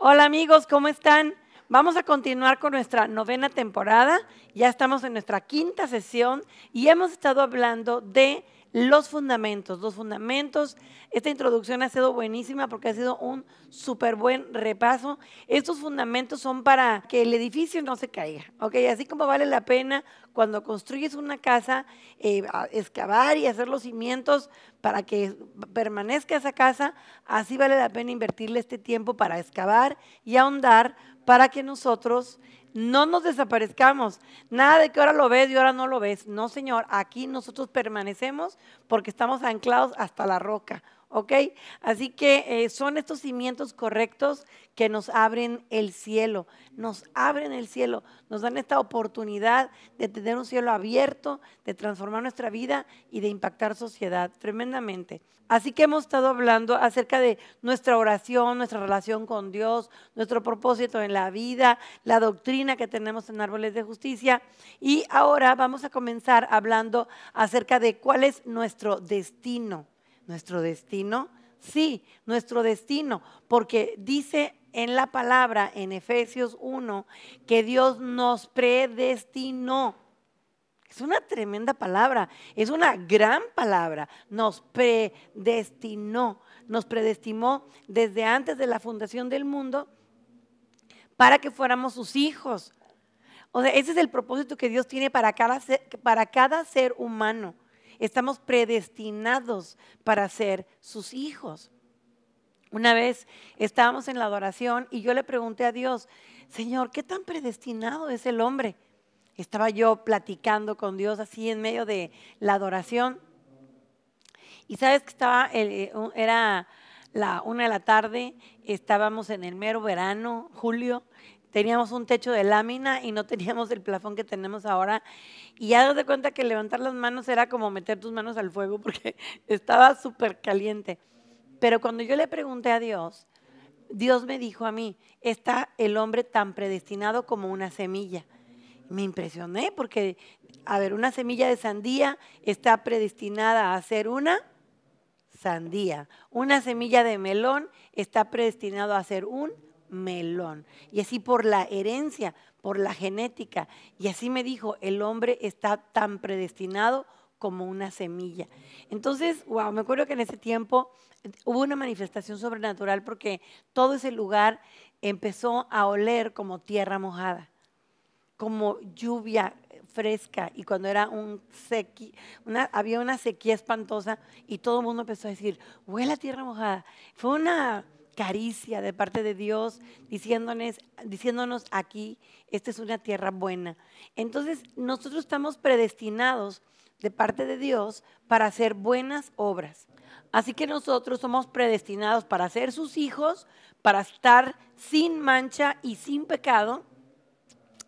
Hola amigos, ¿cómo están? Vamos a continuar con nuestra novena temporada. Ya estamos en nuestra quinta sesión y hemos estado hablando de los fundamentos, los fundamentos. Esta introducción ha sido buenísima porque ha sido un súper buen repaso. Estos fundamentos son para que el edificio no se caiga, ¿ok? Así como vale la pena cuando construyes una casa, eh, excavar y hacer los cimientos para que permanezca esa casa, así vale la pena invertirle este tiempo para excavar y ahondar para que nosotros no nos desaparezcamos. Nada de que ahora lo ves y ahora no lo ves. No, Señor. Aquí nosotros permanecemos porque estamos anclados hasta la roca. ¿ok? Así que eh, son estos cimientos correctos que nos abren el cielo, nos abren el cielo, nos dan esta oportunidad de tener un cielo abierto, de transformar nuestra vida y de impactar sociedad tremendamente. Así que hemos estado hablando acerca de nuestra oración, nuestra relación con Dios, nuestro propósito en la vida, la doctrina que tenemos en Árboles de Justicia y ahora vamos a comenzar hablando acerca de cuál es nuestro destino. ¿Nuestro destino? Sí, nuestro destino, porque dice en la palabra en Efesios 1 que Dios nos predestinó. Es una tremenda palabra, es una gran palabra. Nos predestinó, nos predestinó desde antes de la fundación del mundo para que fuéramos sus hijos. O sea, ese es el propósito que Dios tiene para cada para cada ser humano. Estamos predestinados para ser sus hijos. Una vez estábamos en la adoración y yo le pregunté a Dios, Señor, ¿qué tan predestinado es el hombre? Estaba yo platicando con Dios así en medio de la adoración. Y sabes que estaba, eh, era la una de la tarde, estábamos en el mero verano, julio, teníamos un techo de lámina y no teníamos el plafón que tenemos ahora. Y ya das de cuenta que levantar las manos era como meter tus manos al fuego porque estaba súper caliente. Pero cuando yo le pregunté a Dios, Dios me dijo a mí, está el hombre tan predestinado como una semilla. Me impresioné porque, a ver, una semilla de sandía está predestinada a ser una sandía. Una semilla de melón está predestinado a ser un melón. Y así por la herencia, por la genética. Y así me dijo, el hombre está tan predestinado como una semilla. Entonces, wow, me acuerdo que en ese tiempo eh, hubo una manifestación sobrenatural porque todo ese lugar empezó a oler como tierra mojada, como lluvia fresca y cuando era un sequi, había una sequía espantosa y todo el mundo empezó a decir, huele a tierra mojada. Fue una caricia de parte de Dios, diciéndonos, diciéndonos aquí, esta es una tierra buena. Entonces, nosotros estamos predestinados de parte de Dios para hacer buenas obras. Así que nosotros somos predestinados para ser sus hijos, para estar sin mancha y sin pecado,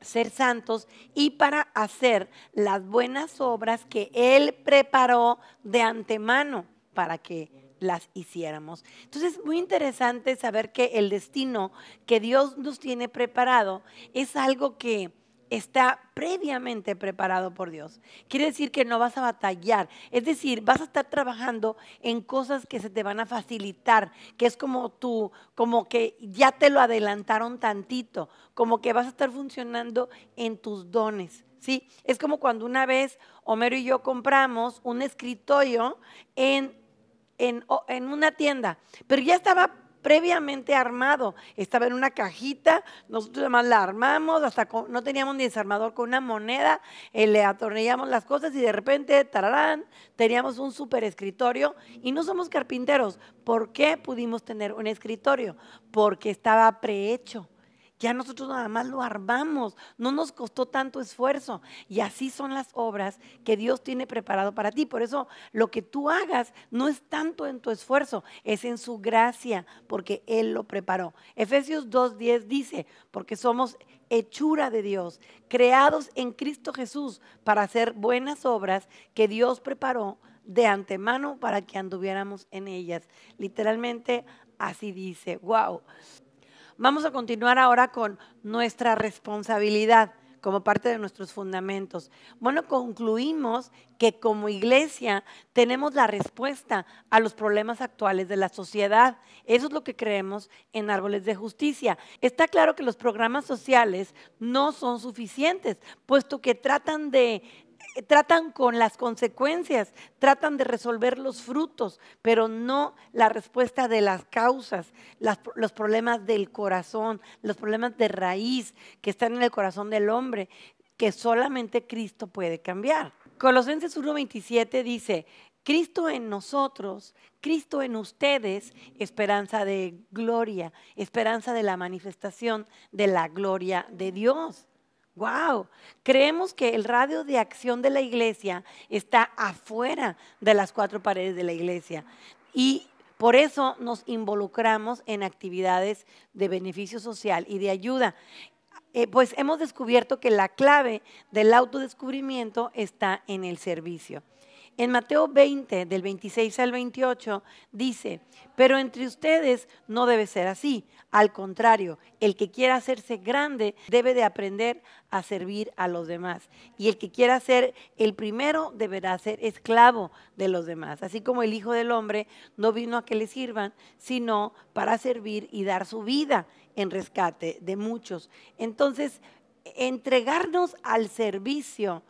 ser santos y para hacer las buenas obras que Él preparó de antemano para que las hiciéramos. Entonces es muy interesante saber que el destino que Dios nos tiene preparado es algo que está previamente preparado por Dios. Quiere decir que no vas a batallar, es decir, vas a estar trabajando en cosas que se te van a facilitar, que es como tú, como que ya te lo adelantaron tantito, como que vas a estar funcionando en tus dones. ¿Sí? Es como cuando una vez Homero y yo compramos un escritorio en en, una tienda, pero ya estaba previamente armado. Estaba en una cajita, nosotros además la armamos, hasta no teníamos ni desarmador, con una moneda eh, le atornillamos las cosas y de repente, tararán, teníamos un super escritorio y no somos carpinteros. ¿Por qué pudimos tener un escritorio? Porque estaba prehecho ya nosotros nada más lo armamos, no nos costó tanto esfuerzo. Y así son las obras que Dios tiene preparado para ti. Por eso lo que tú hagas no es tanto en tu esfuerzo, es en su gracia, porque Él lo preparó. Efesios 2.10 dice, porque somos hechura de Dios, creados en Cristo Jesús para hacer buenas obras que Dios preparó de antemano para que anduviéramos en ellas. Literalmente así dice, wow. Vamos a continuar ahora con nuestra responsabilidad como parte de nuestros fundamentos. Bueno, concluimos que como iglesia tenemos la respuesta a los problemas actuales de la sociedad. Eso es lo que creemos en Árboles de Justicia. Está claro que los programas sociales no son suficientes, puesto que tratan de tratan con las consecuencias, tratan de resolver los frutos, pero no la respuesta de las causas, los problemas del corazón, los problemas de raíz que están en el corazón del hombre, que solamente Cristo puede cambiar. Colosenses 1.27 dice, Cristo en nosotros, Cristo en ustedes, esperanza de gloria, esperanza de la manifestación de la gloria de Dios. ¡Wow! Creemos que el radio de acción de la iglesia está afuera de las cuatro paredes de la iglesia. Y por eso nos involucramos en actividades de beneficio social y de ayuda. Eh, pues hemos descubierto que la clave del autodescubrimiento está en el servicio. En Mateo 20, del 26 al 28, dice, pero entre ustedes no debe ser así. Al contrario, el que quiera hacerse grande debe de aprender a servir a los demás. Y el que quiera ser el primero deberá ser esclavo de los demás. Así como el Hijo del Hombre no vino a que le sirvan, sino para servir y dar su vida en rescate de muchos. Entonces, entregarnos al servicio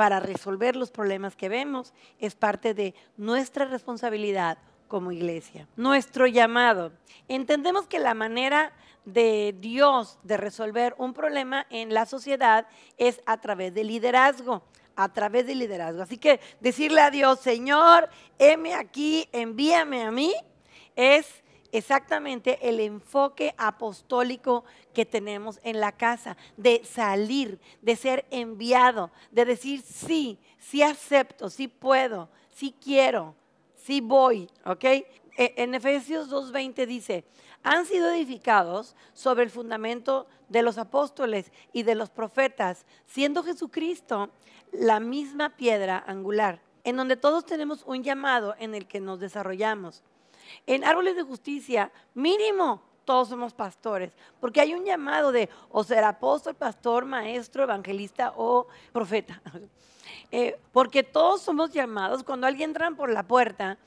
para resolver los problemas que vemos es parte de nuestra responsabilidad como iglesia. Nuestro llamado. Entendemos que la manera de Dios de resolver un problema en la sociedad es a través del liderazgo, a través del liderazgo. Así que decirle a Dios, Señor, heme aquí, envíame a mí, es exactamente el enfoque apostólico que tenemos en la casa, de salir, de ser enviado, de decir sí, sí acepto, sí puedo, sí quiero, sí voy, ¿ok? E, en Efesios 2.20 dice, han sido edificados sobre el fundamento de los apóstoles y de los profetas, siendo Jesucristo la misma piedra angular, en donde todos tenemos un llamado en el que nos desarrollamos. En Árboles de Justicia, mínimo, todos somos pastores, porque hay un llamado de o ser apóstol, pastor, maestro, evangelista o profeta. Eh, porque todos somos llamados, cuando alguien entra por la puerta,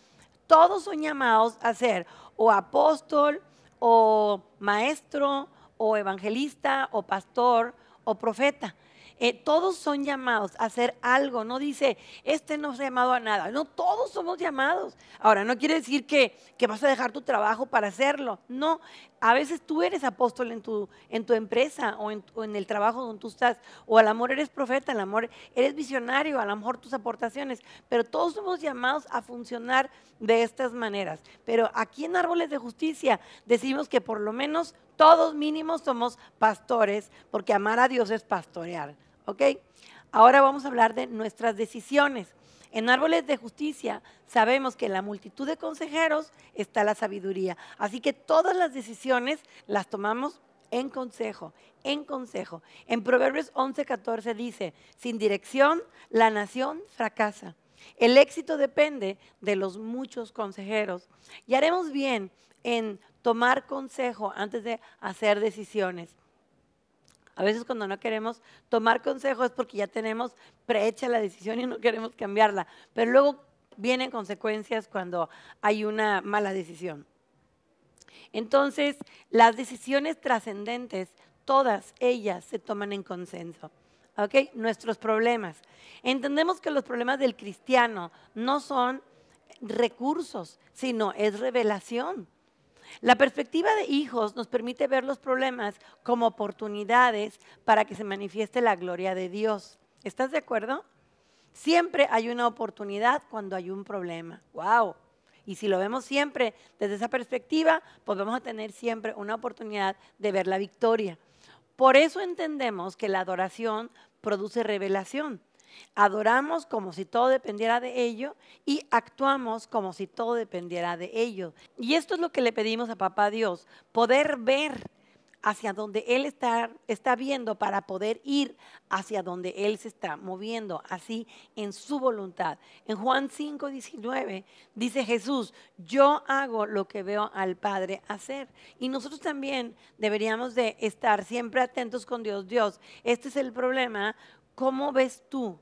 todos son llamados a ser o apóstol, o maestro, o evangelista, o pastor, o profeta. Eh, todos son llamados a hacer algo, no dice, este no se ha llamado a nada, no, todos somos llamados. Ahora, no quiere decir que, que vas a dejar tu trabajo para hacerlo, no, a veces tú eres apóstol en tu, en tu empresa o en, el trabajo donde tú estás, o al amor eres profeta, al amor eres visionario, a lo mejor tus aportaciones, pero todos somos llamados a funcionar de estas maneras. Pero aquí en Árboles de Justicia decimos que por lo menos todos mínimos somos pastores, porque amar a Dios es pastorear, ¿ok? Ahora vamos a hablar de nuestras decisiones. En árboles de justicia sabemos que en la multitud de consejeros está la sabiduría. Así que todas las decisiones las tomamos en consejo, en consejo. En Proverbios 11:14 dice, sin dirección la nación fracasa. El éxito depende de los muchos consejeros. Y haremos bien en tomar consejo antes de hacer decisiones. A veces cuando no queremos tomar consejos es porque ya tenemos prehecha la decisión y no queremos cambiarla. Pero luego vienen consecuencias cuando hay una mala decisión. Entonces, las decisiones trascendentes, todas ellas se toman en consenso. ¿Ok? Nuestros problemas. Entendemos que los problemas del cristiano no son recursos, sino es revelación. La perspectiva de hijos nos permite ver los problemas como oportunidades para que se manifieste la gloria de Dios. ¿Estás de acuerdo? Siempre hay una oportunidad cuando hay un problema. ¡Wow! Y si lo vemos siempre desde esa perspectiva, pues vamos a tener siempre una oportunidad de ver la victoria. Por eso entendemos que la adoración produce revelación. Adoramos como si todo dependiera de ello y actuamos como si todo dependiera de ello. Y esto es lo que le pedimos a Papá Dios, poder ver hacia donde Él está, está viendo para poder ir hacia donde Él se está moviendo, así en su voluntad. En Juan 5, 19 dice Jesús, yo hago lo que veo al Padre hacer. Y nosotros también deberíamos de estar siempre atentos con Dios. Dios, este es el problema ¿Cómo ves tú?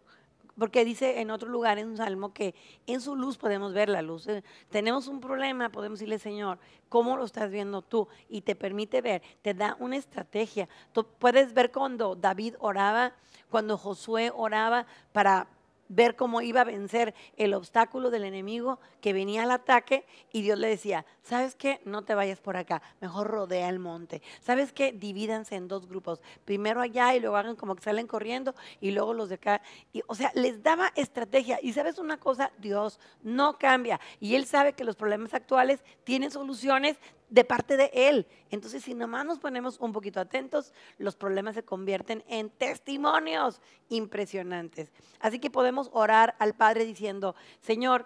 Porque dice en otro lugar, en un salmo, que en su luz podemos ver la luz. Eh, tenemos un problema, podemos decirle, Señor, ¿cómo lo estás viendo tú? Y te permite ver, te da una estrategia. Tú puedes ver cuando David oraba, cuando Josué oraba para, ver cómo iba a vencer el obstáculo del enemigo que venía al ataque y Dios le decía, ¿sabes qué? No te vayas por acá, mejor rodea el monte. ¿Sabes qué? Divídanse en dos grupos, primero allá y luego hagan como que salen corriendo y luego los de acá. o sea, les daba estrategia. Y sabes una cosa, Dios no cambia y Él sabe que los problemas actuales tienen soluciones, de parte de Él. Entonces, si nomás nos ponemos un poquito atentos, los problemas se convierten en testimonios impresionantes. Así que podemos orar al Padre diciendo, Señor,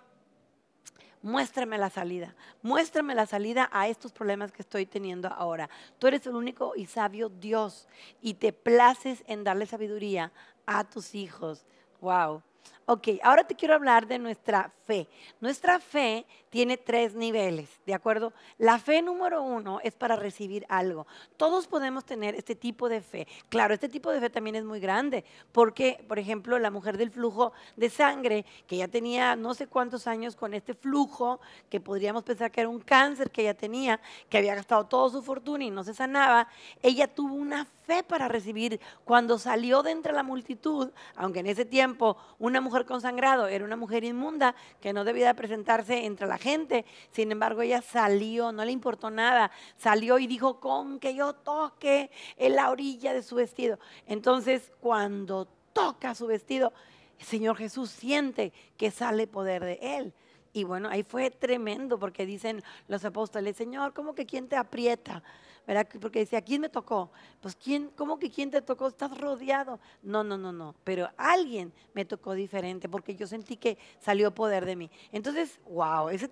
muéstrame la salida, muéstrame la salida a estos problemas que estoy teniendo ahora. Tú eres el único y sabio Dios y te places en darle sabiduría a tus hijos. Wow. Ok, ahora te quiero hablar de nuestra fe. Nuestra fe tiene tres niveles, ¿de acuerdo? La fe número uno es para recibir algo. Todos podemos tener este tipo de fe. Claro, este tipo de fe también es muy grande, porque, por ejemplo, la mujer del flujo de sangre, que ya tenía no sé cuántos años con este flujo, que podríamos pensar que era un cáncer que ella tenía, que había gastado toda su fortuna y no se sanaba, ella tuvo una fe para recibir. Cuando salió de entre la multitud, aunque en ese tiempo una mujer Consangrado, era una mujer inmunda que no debía presentarse entre la gente. Sin embargo, ella salió, no le importó nada, salió y dijo, con que yo toque en la orilla de su vestido. Entonces, cuando toca su vestido, el Señor Jesús siente que sale poder de él. Y bueno, ahí fue tremendo porque dicen los apóstoles, Señor, ¿cómo que quién te aprieta? ¿Verdad? Porque decía, ¿quién me tocó? Pues quién, ¿cómo que quién te tocó? Estás rodeado. No, no, no, no. Pero alguien me tocó diferente porque yo sentí que salió poder de mí. Entonces, wow, ese,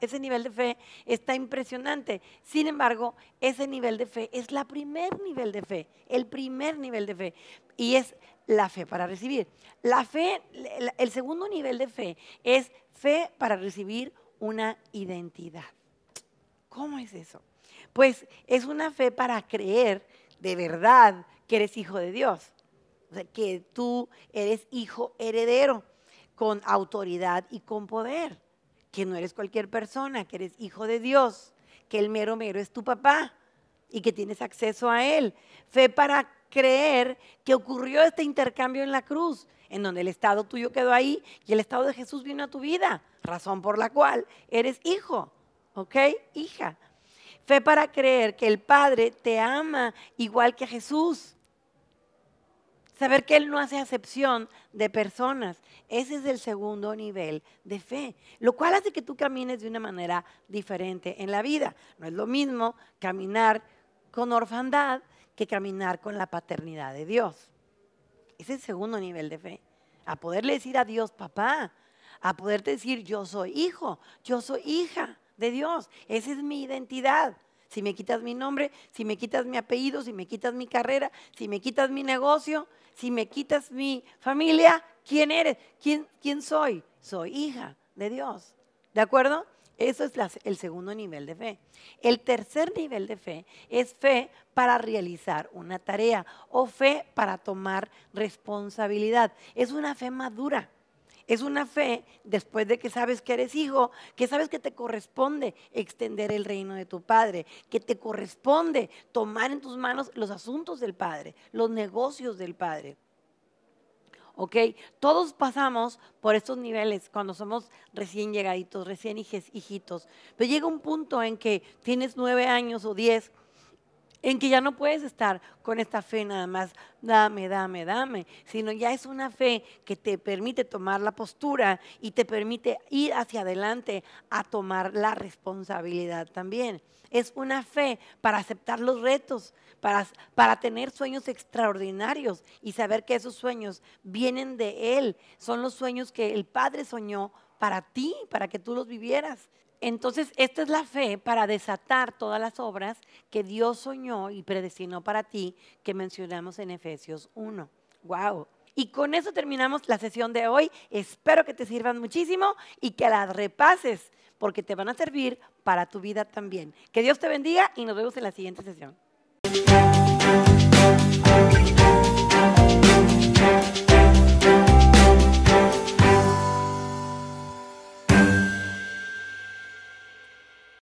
ese nivel de fe está impresionante. Sin embargo, ese nivel de fe es la primer nivel de fe, el primer nivel de fe. Y es la fe para recibir. La fe, el segundo nivel de fe es fe para recibir una identidad. ¿Cómo es eso? Pues es una fe para creer de verdad que eres hijo de Dios, que tú eres hijo heredero con autoridad y con poder, que no eres cualquier persona, que eres hijo de Dios, que el mero mero es tu papá y que tienes acceso a él. Fe para creer que ocurrió este intercambio en la cruz, en donde el estado tuyo quedó ahí y el estado de Jesús vino a tu vida, razón por la cual eres hijo, ¿ok? Hija. Fe para creer que el Padre te ama igual que Jesús. Saber que Él no hace acepción de personas. Ese es el segundo nivel de fe, lo cual hace que tú camines de una manera diferente en la vida. No es lo mismo caminar con orfandad que caminar con la paternidad de Dios. Es el segundo nivel de fe. A poderle decir a Dios, papá, a poder decir, yo soy hijo, yo soy hija de Dios. Esa es mi identidad. Si me quitas mi nombre, si me quitas mi apellido, si me quitas mi carrera, si me quitas mi negocio, si me quitas mi familia, ¿quién eres? ¿Quién, quién soy? Soy hija de Dios. ¿De acuerdo? Eso es el segundo nivel de fe. El tercer nivel de fe es fe para realizar una tarea o fe para tomar responsabilidad. Es una fe madura. Es una fe después de que sabes que eres hijo, que sabes que te corresponde extender el reino de tu padre, que te corresponde tomar en tus manos los asuntos del padre, los negocios del padre. Todos pasamos por estos niveles cuando somos recién llegaditos, recién hijitos, pero llega un punto en que tienes nueve años o diez en que ya no puedes estar con esta fe nada más, dame, dame, dame, sino ya es una fe que te permite tomar la postura y te permite ir hacia adelante a tomar la responsabilidad también. Es una fe para aceptar los retos, para, para tener sueños extraordinarios y saber que esos sueños vienen de Él, son los sueños que el Padre soñó para ti, para que tú los vivieras. Entonces, esta es la fe para desatar todas las obras que Dios soñó y predestinó para ti, que mencionamos en Efesios 1. ¡Wow! Y con eso terminamos la sesión de hoy. Espero que te sirvan muchísimo y que las repases, porque te van a servir para tu vida también. Que Dios te bendiga y nos vemos en la siguiente sesión.